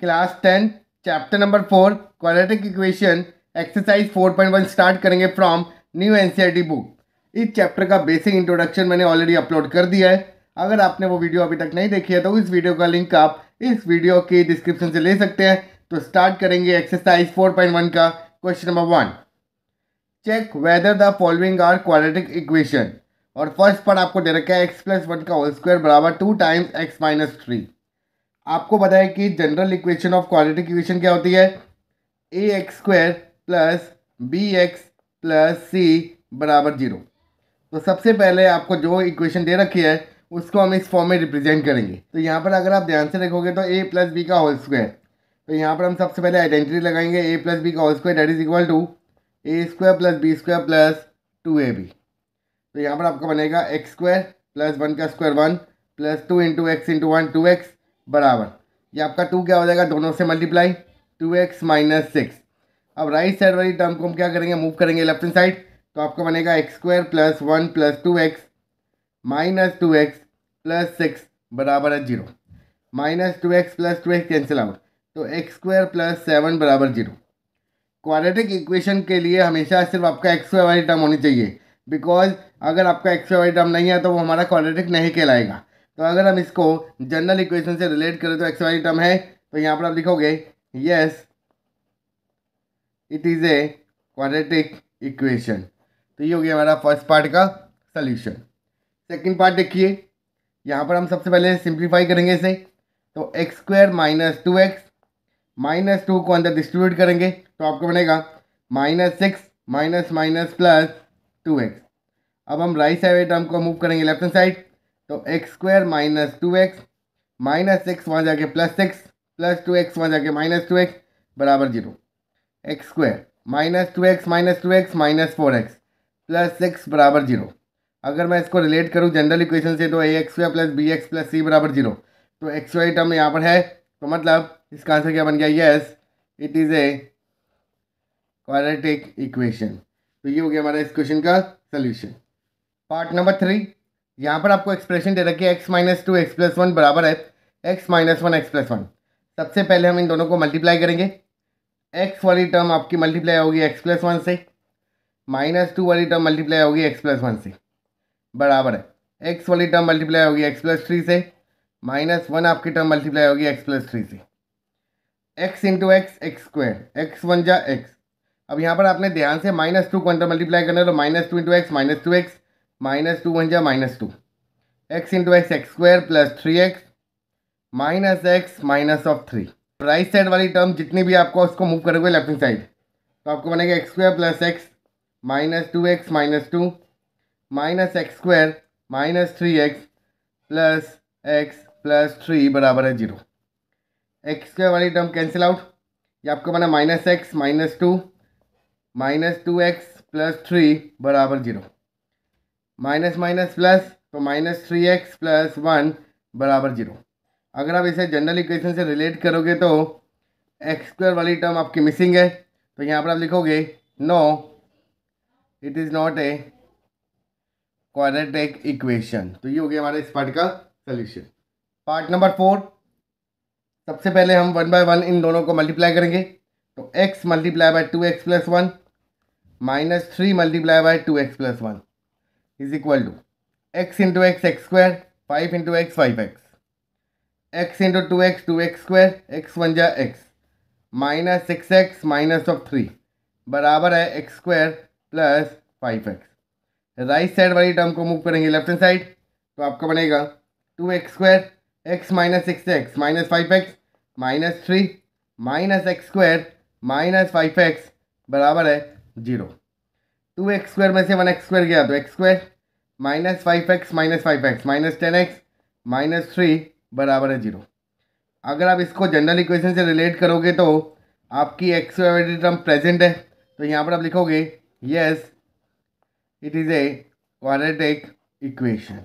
Class ten chapter number four quadratic equation exercise four point one start करेंगे from new N book इस chapter का basic introduction मैंने already upload कर दिया है अगर आपने वो वीडियो अभी तक नहीं देखी है तो इस वीडियो का लिंक आप इस वीडियो के डिस्क्रिप्शन से ले सकते हैं तो स्टार्ट करेंगे एक्सरसाइज फोर पॉइंट वन का question number one check whether the following are quadratic equation और फर्स्ट पर आपको दे रखा है एक्स प्लस वन का होल स्क्वायर बराबर two times x minus three आपको बताया कि general equation of quadratic equation क्या होती है a x square plus b x plus c बराबर जीरो तो सबसे पहले आपको जो इक्वेशन दे रखी है उसको हम इस फॉर्म में रिप्रेजेंट करेंगे तो यहाँ पर अगर आप ध्यान से रखोगे तो ए प्लस बी का होल स्क्वायर तो यहाँ पर हम सबसे पहले आइडेंटिटी लगाएंगे ए प्लस बी का whole square that is equal to a square plus b square plus two a b तो यहाँ पर आपका बनेगा एक्स स्क्वायर प्लस वन का square one plus two into x into one two x बराबर ये आपका टू क्या हो जाएगा दोनों से multiply two x minus six अब राइट साइड वाली टर्म को हम क्या करेंगे मूव करेंगे लेफ्ट हैंड साइड तो आपका बनेगा x square plus one plus two x minus two x plus six बराबर है zero minus two x plus two x cancel out तो एक्स स्क्वायर प्लस सेवन बराबर जीरो क्वाड्रेटिक इक्वेशन के लिए हमेशा सिर्फ आपका एक्स स्क्वायर वाली टर्म होनी चाहिए बिकॉज अगर आपका एक्स स्क्वायर वाली टर्म नहीं है तो वो हमारा क्वाड्रेटिक नहीं कहलाएगा तो अगर हम इसको जनरल इक्वेशन से रिलेट करें तो एक्स वाई टर्म है तो यहाँ पर आप लिखोगे yes it is a quadratic equation तो ये हो गया हमारा फर्स्ट पार्ट का सल्यूशन सेकेंड पार्ट देखिए यहाँ पर हम सबसे पहले सिंप्लीफाई करेंगे इसे तो x square minus two x minus two को अंदर डिस्ट्रीब्यूट करेंगे तो आपको बनेगा minus six minus minus plus two x अब हम राइट साइड टर्म को मूव करेंगे लेफ्ट हैंड साइड तो x square minus two x minus x वहाँ जाके plus six plus two x वहाँ जाके माइनस टू एक्स बराबर zero x square minus two x minus two x minus four x plus six बराबर zero अगर मैं इसको रिलेट करूँ जनरल इक्वेशन से तो a x square plus b x plus c बराबर जीरो तो एक्स वाई टर्म यहाँ पर है तो मतलब इसका आंसर क्या बन गया yes it is a quadratic equation तो ये हो गया हमारा इस क्वेश्चन का सोल्यूशन पार्ट नंबर थ्री यहाँ पर आपको एक्सप्रेशन दे रखी है x minus two x plus one बराबर है x minus one x plus one सबसे पहले हम इन दोनों को मल्टीप्लाई करेंगे एक्स वाली टर्म आपकी मल्टीप्लाई होगी एक्स प्लस वन से माइनस टू वाली टर्म मल्टीप्लाई होगी एक्स प्लस वन से बराबर है एक्स वाली टर्म मल्टीप्लाई होगी एक्स प्लस थ्री से माइनस वन आपकी टर्म मल्टीप्लाई होगी एक्स प्लस थ्री से x into x x square x one जा एक्स अब यहाँ पर आपने ध्यान से माइनस टू को मल्टीप्लाई करना है तो minus two into x minus two x minus two बन जाए minus two x into x x square plus three x minus x minus of three right side वाली टर्म जितनी भी आपको उसको मूव करोगे लेफ्ट हैंड साइड तो आपको बनेगा x square plus x minus two x minus two minus x square minus three x plus x plus three बराबर है जीरो एक्स स्क्वायर वाली टर्म कैंसिल आउट ये आपको बना minus x minus two minus two x plus three बराबर zero minus minus plus तो minus three x plus one बराबर zero अगर आप इसे जनरल इक्वेशन से रिलेट करोगे तो एक्स स्क्वायर वाली टर्म आपकी मिसिंग है तो यहाँ पर आप लिखोगे no it is not a quadratic equation तो ये हो गया हमारे इस पार्ट का सोल्यूशन पार्ट नंबर फोर सबसे पहले हम वन बाय वन इन दोनों को मल्टीप्लाई करेंगे तो x multiply by two x plus one minus three multiply by two x plus one is equal to x into x x square five into x five x x into two x two x square x one जा x minus six x minus of three बराबर है x square plus five x right side वाली term को move करेंगे left hand side तो आपका बनेगा two x square x minus six x minus five x minus three minus x square minus five x बराबर है जीरो टू एक्स स्क्वायर में से वन एक्स स्क्वायर गया तो x square minus five x minus five x minus ten x minus three बराबर है zero अगर आप इसको जनरल इक्वेशन से रिलेट करोगे तो आपकी एक्स टर्म प्रेजेंट है तो यहाँ पर आप लिखोगे yes it is a quadratic equation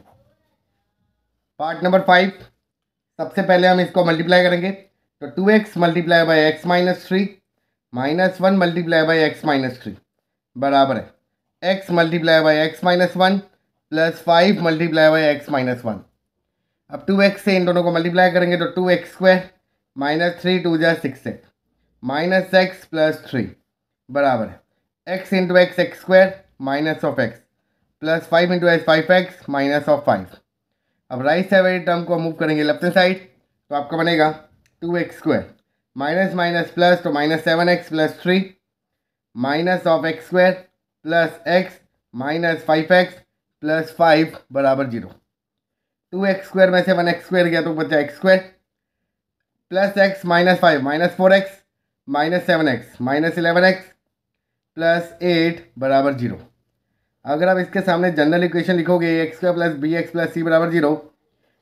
part number five सबसे पहले हम इसको मल्टीप्लाई करेंगे तो two x multiply by x minus three minus one multiply by x minus three बराबर है x multiply by x minus one plus five multiply by x minus one अब two x से इन दोनों को मल्टीप्लाई करेंगे तो two x square minus three two जै six x minus x plus three बराबर है x into x x square minus of x plus five into x five x minus of five अब राइट साइड वाली term को move करेंगे left hand side तो आपका बनेगा two x square minus minus plus तो minus seven x plus three minus of x square plus x minus five x plus five बराबर zero two x square में से one x square गया तो बचा x square plus x minus five minus four x minus seven x minus eleven x plus eight बराबर zero अगर आप इसके सामने जनरल इक्वेशन लिखोगे x square plus b x plus c बराबर जीरो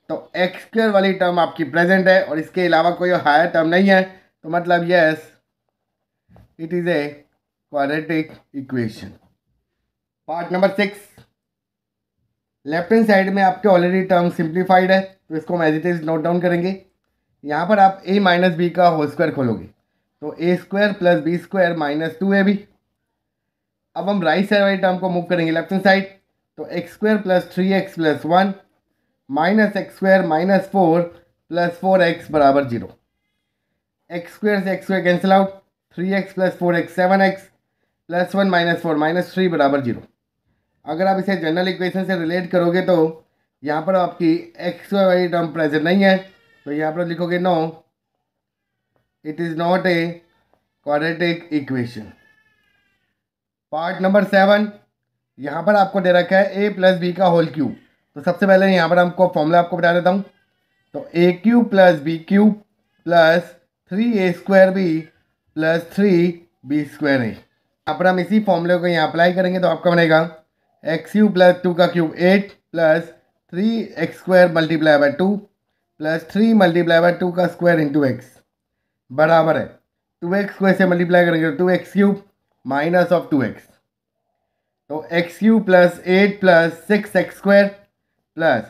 तो एक्स स्क्वायर वाली टर्म आपकी प्रेजेंट है और इसके अलावा कोई हायर टर्म नहीं है तो मतलब yes it is a quadratic equation part number six left hand side में आपके ऑलरेडी टर्म सिंप्लीफाइड है तो इसको हम as it is note down करेंगे यहाँ पर आप ए माइनस बी का होल स्क्वायर खोलोगे तो a square plus b square minus two a b अब हम राइट साइड वाली टर्म को मूव करेंगे लेफ्ट हैंड साइड तो x square plus three x plus one minus x square minus four plus four x बराबर zero x square से x square cancel out three x plus four x seven x plus one minus four minus three बराबर zero अगर आप इसे general equation से relate करोगे तो यहाँ पर आपकी एक्स वाई टर्म प्रेजेंट नहीं है तो यहाँ पर लिखोगे no it is not a quadratic equation part number seven यहाँ पर आपको दे रखा है ए प्लस बी का होल क्यूब तो सबसे पहले यहाँ पर हमको फॉर्मूला आपको बता देता हूँ तो a cube plus b cube plus three a square b plus three b square a यहाँ पर हम इसी फॉर्मूले को यहाँ अप्लाई करेंगे तो आपका बनेगा एक्स यू प्लस टू का cube eight plus three x square multiply by two plus three multiply by two का स्क्वायर इंटू एक्स बराबर है टू एक्स स्क्वायर से मल्टीप्लाई करेंगे two x cube minus of two x तो x cube plus eight plus six x square plus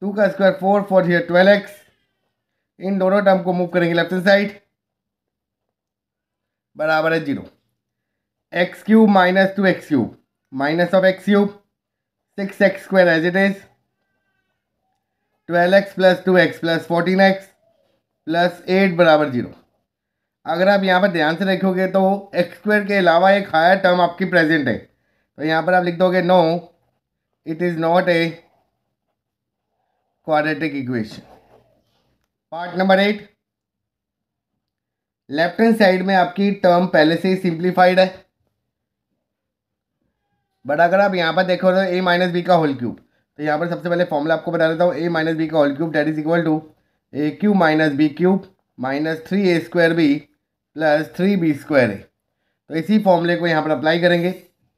two का square four four zero twelve x इन दोनों term को move करेंगे लेफ्ट हैंड साइड बराबर है zero x cube minus two x cube minus of x cube 6x square as it is x plus two x plus fourteen x plus eight बराबर zero अगर आप यहाँ पर ध्यान से देखोगे तो एक्स स्क्वायर के अलावा एक हायर टर्म आपकी प्रेजेंट है तो यहाँ पर आप लिख दोगे no it is not a quadratic equation part number eight left hand side में आपकी टर्म पहले से ही सिंप्लीफाइड है बट अगर आप यहाँ पर देखो तो ए माइनस बी का होल क्यूब तो यहाँ पर सबसे पहले फॉर्मूला आपको बता देता हूँ ए माइनस बी का whole cube that is equal to a cube minus b cube minus three a square b plus three b square a तो इसी फॉर्मूले को यहाँ पर अप्लाई करेंगे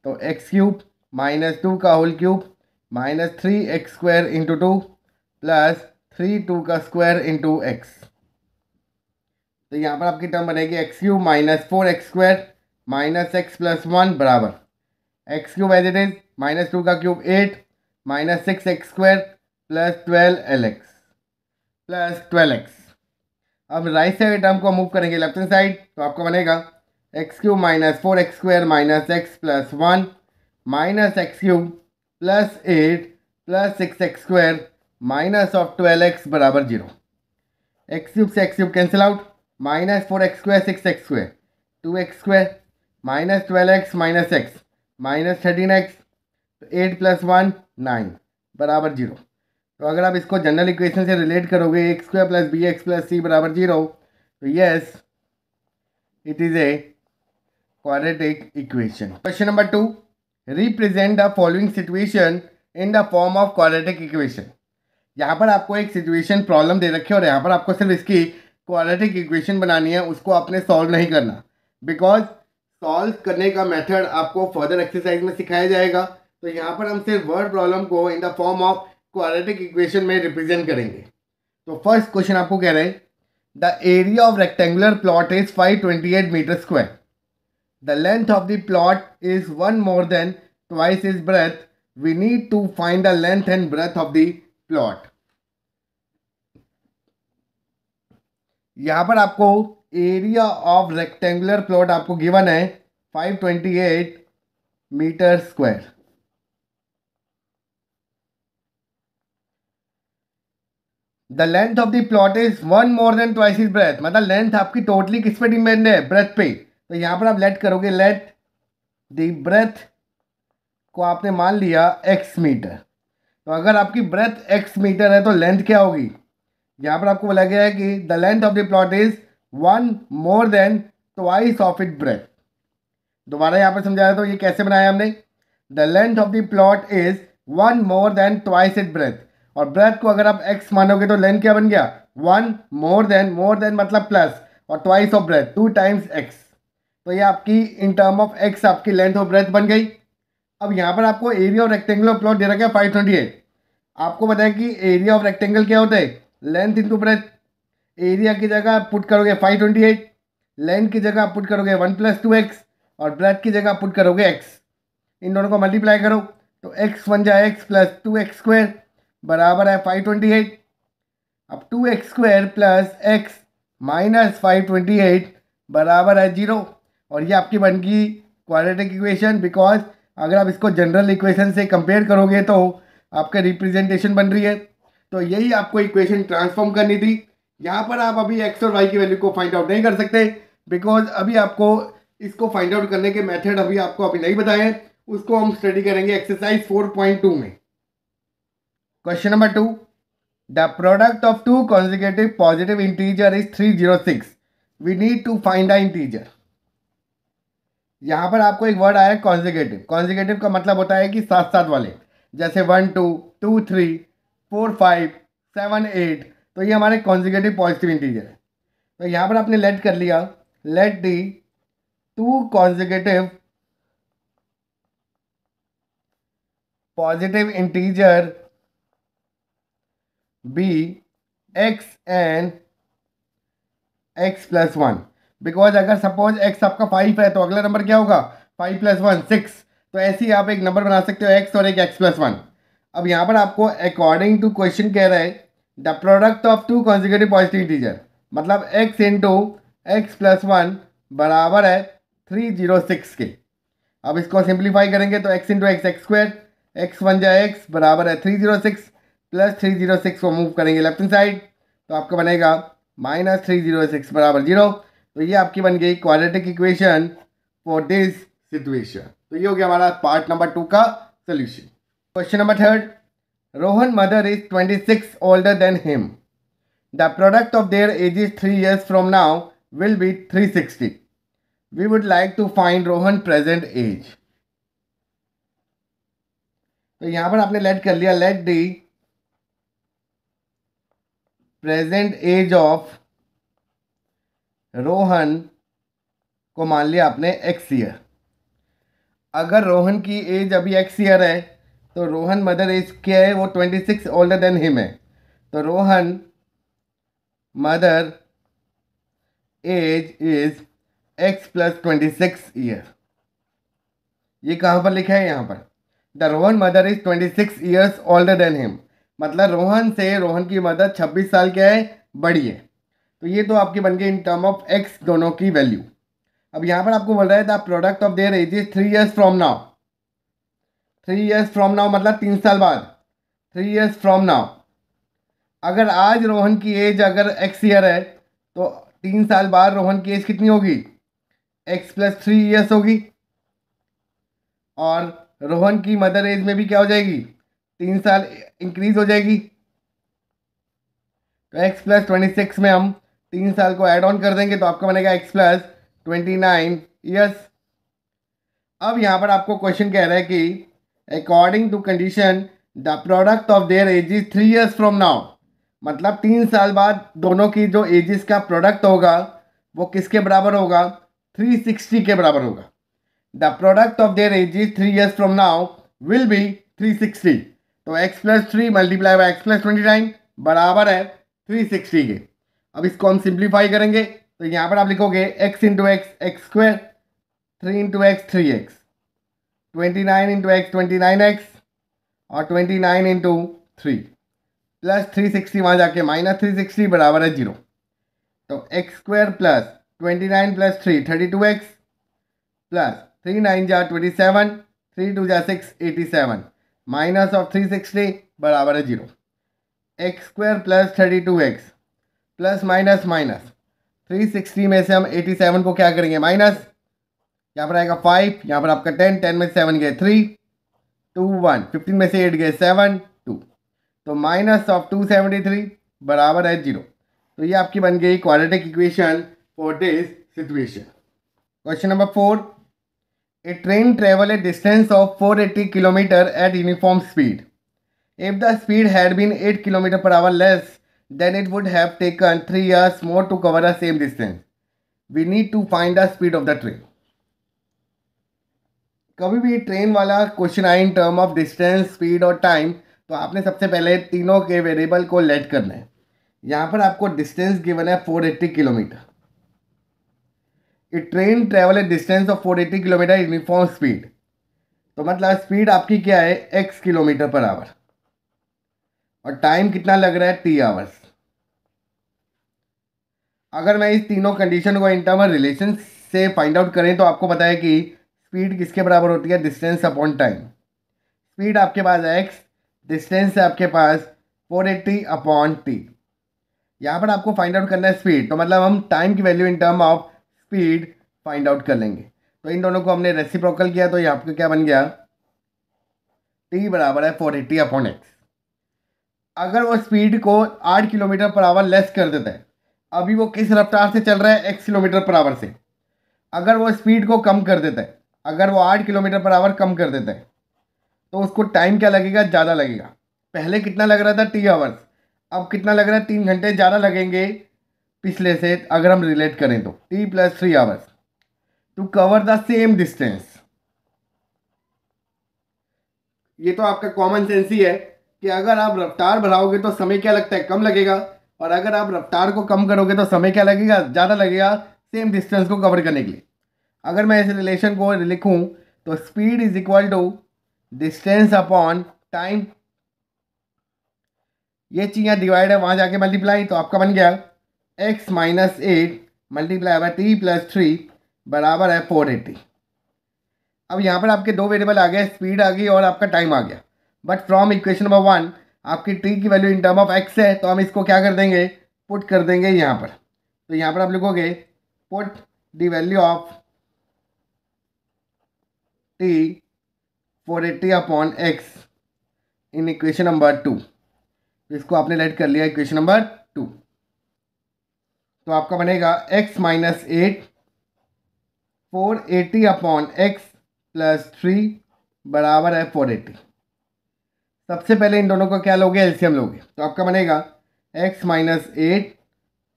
तो एक्स क्यूब माइनस टू का whole cube minus three x square into two plus three two का स्क्वायर इंटू एक्स तो यहाँ पर आपकी टर्म बनेगी x cube minus four x square minus x plus one बराबर x cube as it is minus two का cube eight minus six x square plus twelve L x plus twelve x अब right side term को move करेंगे left hand side तो आपको बनेगा x cube minus four x square minus x plus one minus x cube plus eight plus six x square minus of twelve x बराबर zero x cube से x cube cancel out minus four x square six x square two x square minus twelve x minus x minus thirteen x तो eight plus one nine बराबर zero तो अगर आप इसको general equation से relate करोगे x square plus b x plus c बराबर zero तो yes it is a quadratic equation question number two represent the following situation in the form of quadratic equation यहाँ पर आपको एक सिचुएशन प्रॉब्लम दे रखी है और यहाँ पर आपको सिर्फ इसकी क्वाड्रेटिक इक्वेशन बनानी है उसको आपने सॉल्व नहीं करना बिकॉज सॉल्व करने का मेथड आपको फर्दर एक्सरसाइज में सिखाया जाएगा तो यहाँ पर हम सिर्फ वर्ड प्रॉब्लम को in the form of quadratic equation में रिप्रेजेंट करेंगे तो फर्स्ट क्वेश्चन आपको कह रहे हैं the area of rectangular plot is five twenty eight metre square the length of the plot is one more than twice is breadth we need to find the length and breadth of the plot यहाँ पर आपको area of rectangular plot आपको given है 528 metre square the length of the plot is one more than twice is breadth मतलब length आपकी totally किस पे depend है ब्रेथ पे तो यहां पर आप लेट करोगे लेट द ब्रेथ को आपने मान लिया एक्स मीटर तो अगर आपकी ब्रेथ एक्स मीटर है तो लेंथ क्या होगी यहां पर आपको बोला गया है कि the length of the plot is one more than twice of it breadth दोबारा यहाँ पर समझाया तो ये कैसे बनाया हमने the length of the plot is one more than twice it breadth और ब्रेथ को अगर आप एक्स मानोगे तो लेंथ क्या बन गया one more than more than मतलब प्लस और twice of breadth two times x तो ये आपकी इन टर्म ऑफ एक्स आपकी लेंथ ऑफ ब्रेथ बन गई अब यहाँ पर आपको एरिया ऑफ रेक्टेंगल प्लॉट दे रखा है फाइव ट्वेंटी एट आपको बताया कि एरिया ऑफ रेक्टेंगल क्या होता है लेंथ इंटू ब्रेथ एरिया की जगह पुट करोगे फाइव ट्वेंटी एट लेंथ की जगह पुट करोगे वन प्लस टू एक्स और ब्रेथ की जगह पुट करोगे एक्स इन दोनों को मल्टीप्लाई करो तो एक्स बन जाए x plus two x square बराबर है फाइव ट्वेंटी एट अब two x square plus x minus five twenty eight बराबर है जीरो और ये आपकी बन गई क्वाड्रेटिक इक्वेशन बिकॉज अगर आप इसको जनरल इक्वेशन से कंपेयर करोगे तो आपका रिप्रेजेंटेशन बन रही है तो यही आपको इक्वेशन ट्रांसफॉर्म करनी थी यहाँ पर आप अभी एक्स और वाई की वैल्यू को फाइंड आउट नहीं कर सकते बिकॉज अभी आपको इसको फाइंड आउट करने के मेथड अभी आपको अभी नहीं बताए उसको हम स्टडी करेंगे एक्सरसाइज फोर पॉइंट टू में question number two the product of two consecutive positive integer is three zero six we need to find a integer यहाँ पर आपको एक वर्ड आया कॉन्जिकेटिव कॉन्जिकेटिव का मतलब होता है कि साथ साथ वाले जैसे one two two three four five seven eight तो ये हमारे कॉन्जिगेटिव पॉजिटिव इंटीजर है तो यहाँ पर आपने लेट कर लिया let the two consecutive positive integer be x and x plus one because अगर सपोज एक्स आपका फाइव है तो अगला नंबर क्या होगा फाइव प्लस वन सिक्स तो ऐसे ही आप एक नंबर बना सकते हो एक्स और एक एक्स प्लस वन अब यहाँ पर आपको अकॉर्डिंग टू क्वेश्चन कह रहा है the product of two consecutive positive integer मतलब x into x plus one बराबर है थ्री जीरो सिक्स के अब इसको सिंप्लीफाई करेंगे तो x into x x square x one जा एक्स बराबर है three zero six plus three zero six को मूव करेंगे लेफ्ट हैंड साइड तो आपका बनेगा माइनस थ्री जीरो सिक्स बराबर जीरो तो ये आपकी बन गई quadratic equation for this situation तो ये हो गया हमारा पार्ट नंबर टू का solution question number third Rohan mother is 26 older than him. The product of their ages 3 years from now will be 360. We would like to find Rohan present age. तो यहां पर आपने let कर लिया let the present age of Rohan को मान लिया आपने एक्स ईयर अगर रोहन की एज अभी एक्स ईयर है तो रोहन मदर एज क्या है वो twenty six older than him है तो Rohan mother age is x plus twenty six year ये कहाँ पर लिखा है यहाँ पर the Rohan mother is twenty six years older than him मतलब रोहन से रोहन की मदर छब्बीस साल क्या है बड़ी है तो ये तो आपकी बन गई इन टर्म ऑफ एक्स दोनों की वैल्यू अब यहाँ पर आपको बोल रहा है the product of their age is three years from now three years from now मतलब तीन साल बाद थ्री ईयर्स फ्रॉम नाउ अगर आज रोहन की एज अगर एक्स ईयर है तो तीन साल बाद रोहन की एज कितनी होगी एक्स प्लस थ्री ईयर्स होगी और रोहन की मदर एज में भी क्या हो जाएगी तीन साल इंक्रीज हो जाएगी तो एक्स प्लस ट्वेंटी सिक्स में हम तीन साल को एड ऑन कर देंगे तो आपका बनेगा x plus twenty nine years अब यहाँ पर आपको क्वेश्चन कह रहा है कि according to condition the product of their ages three years from now मतलब तीन साल बाद दोनों की जो एजिस का प्रोडक्ट होगा वो किसके बराबर होगा थ्री सिक्सटी के बराबर होगा the product of their ages three years from now will be three sixty तो x plus three multiply by x plus twenty nine बराबर है थ्री सिक्सटी के अब इसको हम सिंप्लीफाई करेंगे तो यहाँ पर आप लिखोगे x into x x square three into x three x twenty nine into x twenty nine x और twenty nine into three plus three sixty वहाँ जाके माइनस थ्री सिक्सटी बराबर है जीरो तो x square plus twenty nine plus three thirty two x plus three nine जा twenty seven three two जा six eighty seven minus of three sixty बराबर है zero x square plus thirty two x plus minus minus three sixty में से हम eighty seven को क्या करेंगे माइनस यहाँ पर आएगा फाइव यहाँ पर आपका टेन टेन में सेवन गए थ्री टू वन फिफ्टीन में से एट गए सेवन टू तो minus of two seventy three बराबर है जीरो तो ये आपकी बन गई quadratic equation for this situation question number four a train travel a distance of four eighty kilometre at uniform speed if the speed had been eight kilometre per hour less than it would have taken three hours more to cover the same distance we need to find the speed of the train कभी भी train वाला question आए in term of distance speed और time तो आपने सबसे पहले तीनों के वेरिएबल को लेट करना है यहाँ पर आपको डिस्टेंस गिवन है four eighty kilometre a train travel a distance of four eighty kilometre uniform speed तो मतलब स्पीड आपकी क्या है एक्स किलोमीटर पर आवर और टाइम कितना लग रहा है टी आवर्स अगर मैं इस तीनों कंडीशन को इन टर्म रिलेशन से फाइंड आउट करें तो आपको पता है कि स्पीड किसके बराबर होती है डिस्टेंस अपॉन टाइम स्पीड आपके पास एक्स डिस्टेंस है आपके पास फोर एट्टी अपॉन टी यहाँ पर आपको फाइंड आउट करना है स्पीड तो मतलब हम टाइम की value in term of speed find out कर लेंगे तो इन दोनों को हमने रेसिप्रोकल किया तो यहाँ पर क्या बन गया टी बराबर है फोर एट्टी अपॉन एक्स अगर वो स्पीड को आठ किलोमीटर पर आवर लेस कर देता है अभी वो किस रफ्तार से चल रहा है एक्स किलोमीटर पर आवर से अगर वो स्पीड को कम कर देता है अगर वो आठ किलोमीटर पर आवर कम कर देते हैं तो उसको टाइम क्या लगेगा ज़्यादा लगेगा पहले कितना लग रहा था टी आवर्स अब कितना लग रहा है तीन घंटे ज़्यादा लगेंगे पिछले से अगर हम रिलेट करें तो t plus three hours to cover the same distance ये तो आपका कॉमन सेंस ही है कि अगर आप रफ्तार बढ़ाओगे तो समय क्या लगता है कम लगेगा और अगर आप रफ्तार को कम करोगे तो समय क्या लगेगा ज़्यादा लगेगा सेम डिस्टेंस को कवर करने के लिए अगर मैं इस रिलेशन को लिखूँ तो speed is equal to distance upon time ये चीज़ें डिवाइड है वहाँ जाके मल्टीप्लाई तो आपका बन गया x minus eight multiply by t plus three बराबर है फोर एट्टी अब यहाँ पर आपके दो वेरिएबल आ गए स्पीड आ गई और आपका टाइम आ गया but from equation number one आपकी टी की value in term of x है तो हम इसको क्या कर देंगे पुट कर देंगे यहाँ पर तो यहाँ पर आप लिखोगे put the value of four eighty upon x in equation number two इसको आपने लाइट कर लिया इक्वेशन नंबर टू तो आपका बनेगा x minus eight four eighty upon x plus three बराबर है फोर एटी सबसे पहले इन दोनों का क्या लोगे एलसीएम लोगे तो आपका बनेगा x minus eight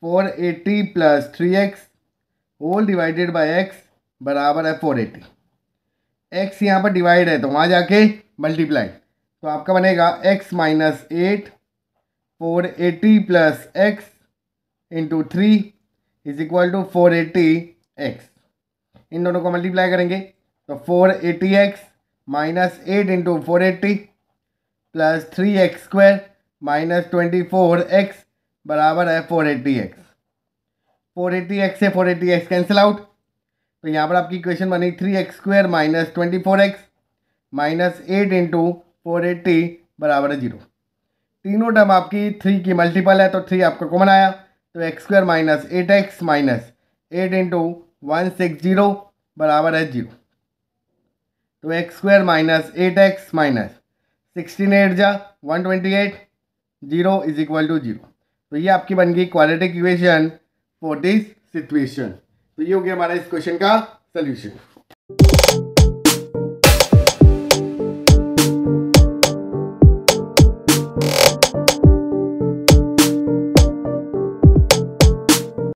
four eighty plus three x whole divided by x बराबर है फोर एटी एक्स यहाँ पर डिवाइड है तो वहाँ जाके मल्टीप्लाई तो आपका बनेगा x minus eight four eighty plus x into three is equal to four eighty x इन दोनों को मल्टीप्लाई करेंगे तो four eighty x minus eight into four eighty plus three x square minus twenty four x बराबर है four eighty x four eighty x से four eighty x cancel out तो यहाँ पर आपकी इक्वेशन बनी three x square minus twenty four x minus eight into four eighty बराबर है जीरो तीनों टर्म आपकी थ्री की मल्टीपल है तो थ्री आपका कॉमन आया तो x square minus eight x minus eight into one six zero बराबर है जीरो तो x square minus eight x minus sixteen eight जा one twenty eight zero is equal to zero तो ये आपकी बन गई quality equation for this situation तो ये हो गया हमारा इस क्वेश्चन का सोल्यूशन